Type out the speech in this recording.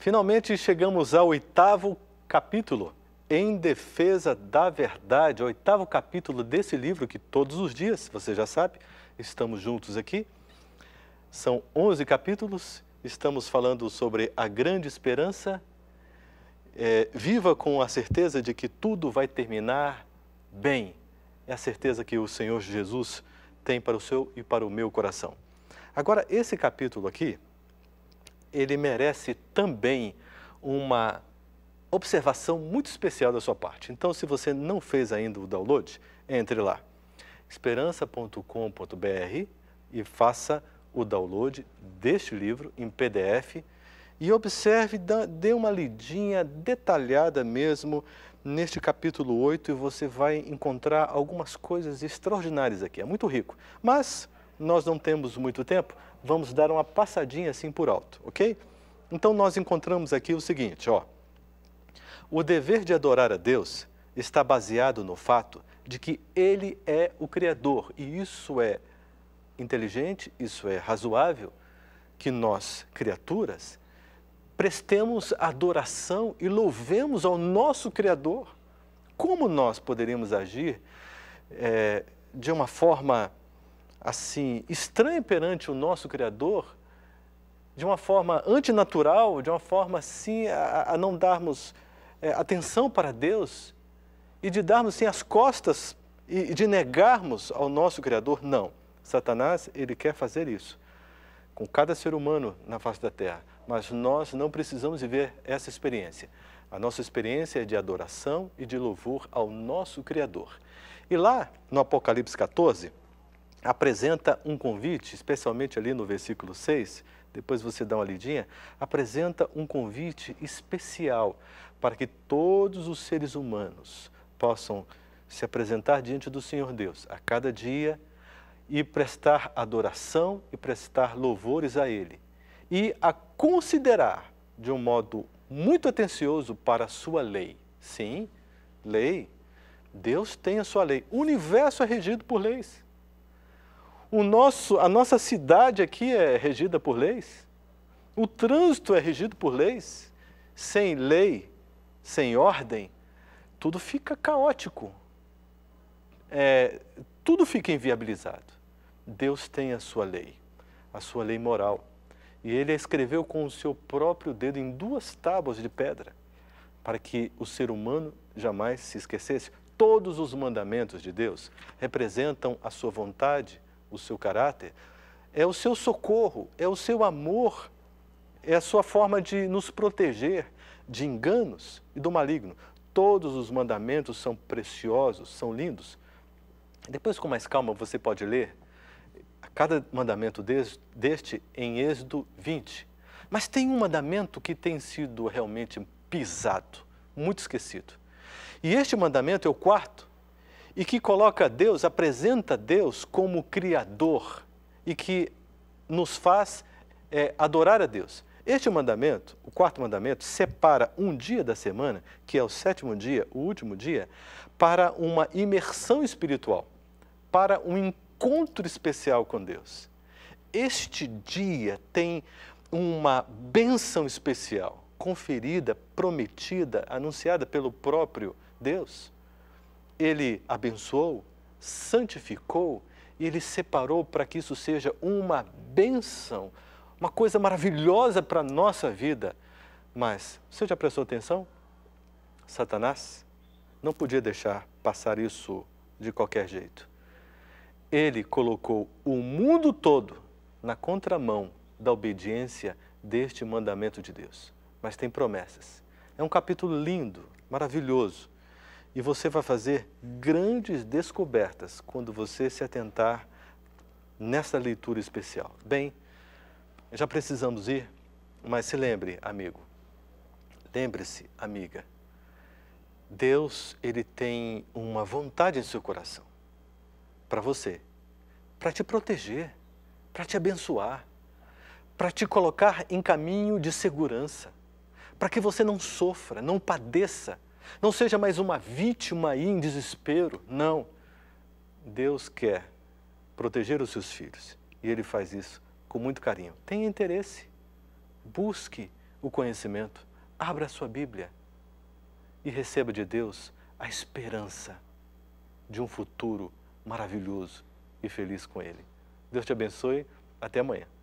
Finalmente chegamos ao oitavo capítulo, Em Defesa da Verdade, o oitavo capítulo desse livro que todos os dias, você já sabe, estamos juntos aqui. São 11 capítulos, estamos falando sobre a grande esperança. É, viva com a certeza de que tudo vai terminar bem. É a certeza que o Senhor Jesus tem para o seu e para o meu coração. Agora, esse capítulo aqui, ele merece também uma observação muito especial da sua parte. Então, se você não fez ainda o download, entre lá, esperança.com.br e faça o download deste livro em PDF e observe, dê uma lidinha detalhada mesmo neste capítulo 8 e você vai encontrar algumas coisas extraordinárias aqui. É muito rico. Mas nós não temos muito tempo, vamos dar uma passadinha assim por alto, ok? Então nós encontramos aqui o seguinte, ó. O dever de adorar a Deus está baseado no fato de que Ele é o Criador e isso é inteligente, isso é razoável, que nós, criaturas, prestemos adoração e louvemos ao nosso Criador. Como nós poderíamos agir é, de uma forma assim, estranho perante o nosso Criador, de uma forma antinatural, de uma forma assim, a, a não darmos é, atenção para Deus e de darmos sim as costas e, e de negarmos ao nosso Criador? Não. Satanás, ele quer fazer isso com cada ser humano na face da terra, mas nós não precisamos viver essa experiência. A nossa experiência é de adoração e de louvor ao nosso Criador. E lá no Apocalipse 14, apresenta um convite, especialmente ali no versículo 6, depois você dá uma lidinha, apresenta um convite especial para que todos os seres humanos possam se apresentar diante do Senhor Deus a cada dia e prestar adoração e prestar louvores a Ele e a considerar de um modo muito atencioso para a sua lei. Sim, lei. Deus tem a sua lei. O universo é regido por leis. O nosso, a nossa cidade aqui é regida por leis, o trânsito é regido por leis. Sem lei, sem ordem, tudo fica caótico, é, tudo fica inviabilizado. Deus tem a sua lei, a sua lei moral. E ele a escreveu com o seu próprio dedo em duas tábuas de pedra, para que o ser humano jamais se esquecesse. Todos os mandamentos de Deus representam a sua vontade, o seu caráter, é o seu socorro, é o seu amor, é a sua forma de nos proteger de enganos e do maligno. Todos os mandamentos são preciosos, são lindos. Depois, com mais calma, você pode ler cada mandamento deste em Êxodo 20. Mas tem um mandamento que tem sido realmente pisado, muito esquecido. E este mandamento é o quarto, e que coloca Deus, apresenta Deus como Criador e que nos faz é, adorar a Deus. Este mandamento, o quarto mandamento, separa um dia da semana, que é o sétimo dia, o último dia, para uma imersão espiritual, para um encontro especial com Deus. Este dia tem uma bênção especial, conferida, prometida, anunciada pelo próprio Deus ele abençoou, santificou e ele separou para que isso seja uma benção, uma coisa maravilhosa para a nossa vida. Mas você já prestou atenção? Satanás não podia deixar passar isso de qualquer jeito. Ele colocou o mundo todo na contramão da obediência deste mandamento de Deus. Mas tem promessas. É um capítulo lindo, maravilhoso. E você vai fazer grandes descobertas quando você se atentar nessa leitura especial. Bem, já precisamos ir, mas se lembre, amigo, lembre-se, amiga, Deus ele tem uma vontade em seu coração para você, para te proteger, para te abençoar, para te colocar em caminho de segurança, para que você não sofra, não padeça não seja mais uma vítima aí em desespero. Não. Deus quer proteger os seus filhos e ele faz isso com muito carinho. Tenha interesse, busque o conhecimento, abra a sua Bíblia e receba de Deus a esperança de um futuro maravilhoso e feliz com Ele. Deus te abençoe. Até amanhã.